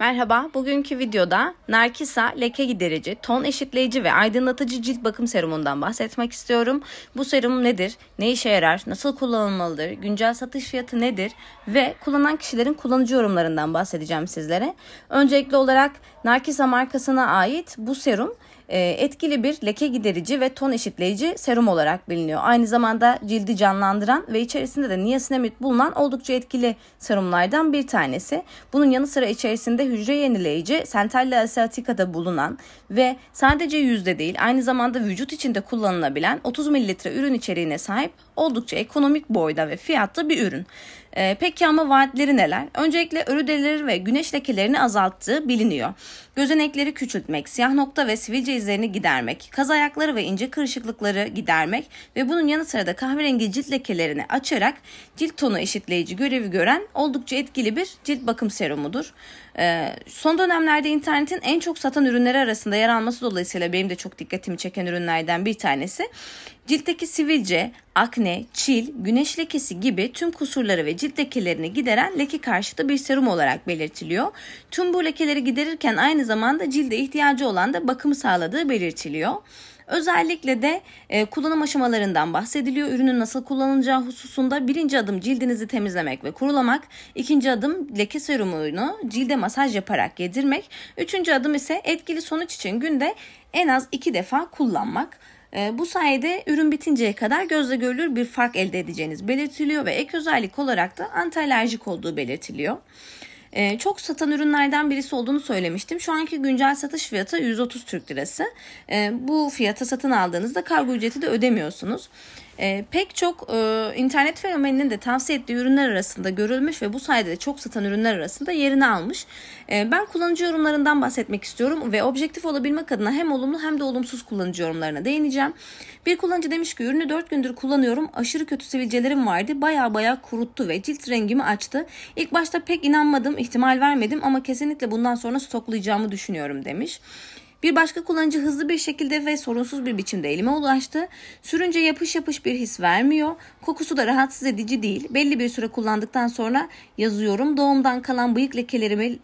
Merhaba, bugünkü videoda Narkisa leke giderici, ton eşitleyici ve aydınlatıcı cilt bakım serumundan bahsetmek istiyorum. Bu serum nedir, ne işe yarar, nasıl kullanılmalıdır, güncel satış fiyatı nedir ve kullanan kişilerin kullanıcı yorumlarından bahsedeceğim sizlere. Öncelikli olarak Narkisa markasına ait bu serum e, etkili bir leke giderici ve ton eşitleyici serum olarak biliniyor. Aynı zamanda cildi canlandıran ve içerisinde de niasinamid bulunan oldukça etkili serumlardan bir tanesi. Bunun yanı sıra içerisinde hücre yenileyici Centella asiatica'da bulunan ve sadece yüzde değil aynı zamanda vücut içinde kullanılabilen 30 mililitre ürün içeriğine sahip oldukça ekonomik boyda ve fiyatlı bir ürün. E, peki ama vaatleri neler? Öncelikle örüdeleri ve güneş lekelerini azalttığı biliniyor. Gözenekleri küçültmek, siyah nokta ve sivilce izlerini gidermek, kaz ayakları ve ince kırışıklıkları gidermek ve bunun yanı sıra da kahverengi cilt lekelerini açarak cilt tonu eşitleyici görevi gören oldukça etkili bir cilt bakım serumudur. E, son dönemlerde internetin en çok satan ürünleri arasında yer alması dolayısıyla benim de çok dikkatimi çeken ürünlerden bir tanesi. Ciltteki sivilce, akne, çil, güneş lekesi gibi tüm kusurları ve cilt lekelerini gideren leke karşıtı bir serum olarak belirtiliyor. Tüm bu lekeleri giderirken aynı zamanda cilde ihtiyacı olan da bakımı sağladığı belirtiliyor. Özellikle de e, kullanım aşamalarından bahsediliyor. Ürünün nasıl kullanılacağı hususunda birinci adım cildinizi temizlemek ve kurulamak. ikinci adım leke serumunu cilde masaj yaparak yedirmek. Üçüncü adım ise etkili sonuç için günde en az iki defa kullanmak. Ee, bu sayede ürün bitinceye kadar gözle görülür bir fark elde edeceğiniz belirtiliyor ve ek özellik olarak da antialerjik olduğu belirtiliyor e, çok satan ürünlerden birisi olduğunu söylemiştim. Şu anki güncel satış fiyatı 130 Türk Lirası. E, bu fiyata satın aldığınızda kargo ücreti de ödemiyorsunuz. E, pek çok e, internet fenomeninin de tavsiye ettiği ürünler arasında görülmüş ve bu sayede de çok satan ürünler arasında yerini almış. E, ben kullanıcı yorumlarından bahsetmek istiyorum ve objektif olabilmek adına hem olumlu hem de olumsuz kullanıcı yorumlarına değineceğim. Bir kullanıcı demiş ki ürünü 4 gündür kullanıyorum aşırı kötü sivilcelerim vardı baya baya kuruttu ve cilt rengimi açtı. İlk başta pek inanmadım ihtimal vermedim ama kesinlikle bundan sonra stoklayacağımı düşünüyorum demiş. Bir başka kullanıcı hızlı bir şekilde ve sorunsuz bir biçimde elime ulaştı. Sürünce yapış yapış bir his vermiyor. Kokusu da rahatsız edici değil. Belli bir süre kullandıktan sonra yazıyorum. Doğumdan kalan bıyık lekelerimi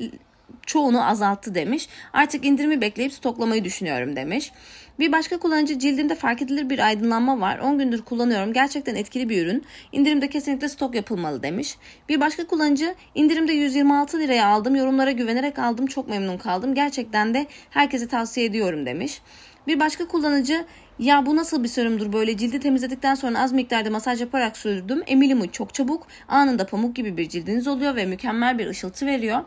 çoğunu azalttı demiş. Artık indirimi bekleyip stoklamayı düşünüyorum demiş. Bir başka kullanıcı cildimde fark edilir bir aydınlanma var. 10 gündür kullanıyorum. Gerçekten etkili bir ürün. İndirimde kesinlikle stok yapılmalı demiş. Bir başka kullanıcı indirimde 126 liraya aldım. Yorumlara güvenerek aldım. Çok memnun kaldım. Gerçekten de herkese tavsiye ediyorum demiş. Bir başka kullanıcı ya bu nasıl bir serumdur böyle cildi temizledikten sonra az miktarda masaj yaparak sürdüm. Emilimi çok çabuk anında pamuk gibi bir cildiniz oluyor ve mükemmel bir ışıltı veriyor.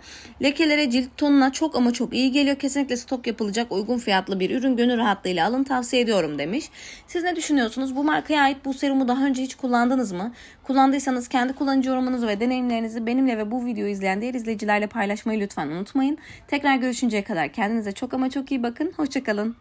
Lekelere cilt tonuna çok ama çok iyi geliyor. Kesinlikle stok yapılacak uygun fiyatlı bir ürün gönül rahatlığıyla alın tavsiye ediyorum demiş. Siz ne düşünüyorsunuz? Bu markaya ait bu serumu daha önce hiç kullandınız mı? Kullandıysanız kendi kullanıcı yorumunuzu ve deneyimlerinizi benimle ve bu videoyu izleyen diğer izleyicilerle paylaşmayı lütfen unutmayın. Tekrar görüşünceye kadar kendinize çok ama çok iyi bakın. Hoşçakalın.